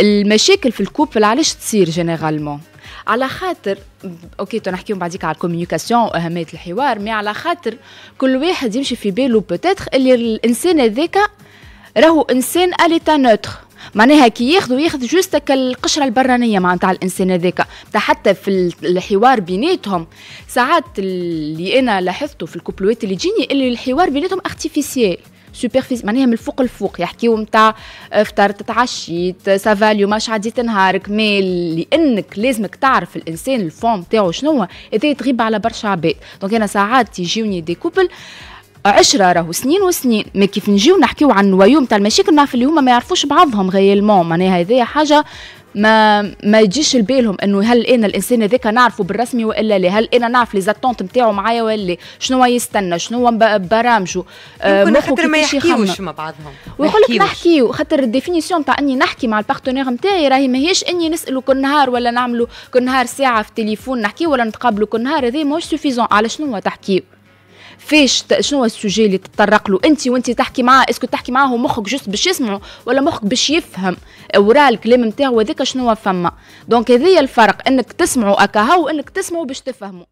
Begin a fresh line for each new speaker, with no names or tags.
المشاكل في الكوبل علاش تصير جينيرالمون على خاطر اوكي تنحكيو بعديك على الكوميونيكاسيون واهميه الحوار مي على خاطر كل واحد يمشي في بالو بوتيتر اللي الانسان هذاك راهو انسان اليتا نوتر معناها كي ياخذ ياخذ جوست القشره البرانيه مع نتاع الانسان هذاك حتى في الحوار بيناتهم ساعات اللي انا لاحظته في الكوبلوات اللي تجيني اللي الحوار بيناتهم ارتيفيسيال سوبرفيس معناها من الفوق الفوق يحكيو نتاع آه، فطرت تعشيت سافا اليوم اش عديت نهارك مي لانك لازمك تعرف الانسان الفون نتاعو شنو هذا تغيب على برشا عباد دونك انا ساعات تيجيوني دي كوبل عشرة راهو سنين وسنين ما كيف نجيو نحكيو عن نوايو نتاع المشاكل نعرف اللي هما ما يعرفوش بعضهم المون معناها هذايا حاجه ما ما يجيش لبالهم انه هل انا الانسان هذاك نعرفه بالرسمي والا لا هل انا نعرف لي زاتونت نتاعو معايا ولا لا شنو يستنى شنو برامجه آه، يمكن ما يحكيوش مع
بعضهم ويقول لك
نحكيو خاطر الديفينيسيون تاع اني نحكي مع البارتنير نتاعي راهي ماهيش اني نسالو كل نهار ولا نعملو كل نهار ساعه في التليفون نحكي ولا نتقابلو كل نهار هذا ماهوش سوفيزون على شنو تحكيو فاش شنو هو السوجي اللي تطرق له انت وانت تحكي معاه اسكو تحكي معاه مخك جوست باش يسمعه ولا مخك باش يفهم وراء الكلام نتاعو هذاك شنو فما دونك هذايا الفرق انك تسمعوا اكاهو وانك تسمعه باش تفهمه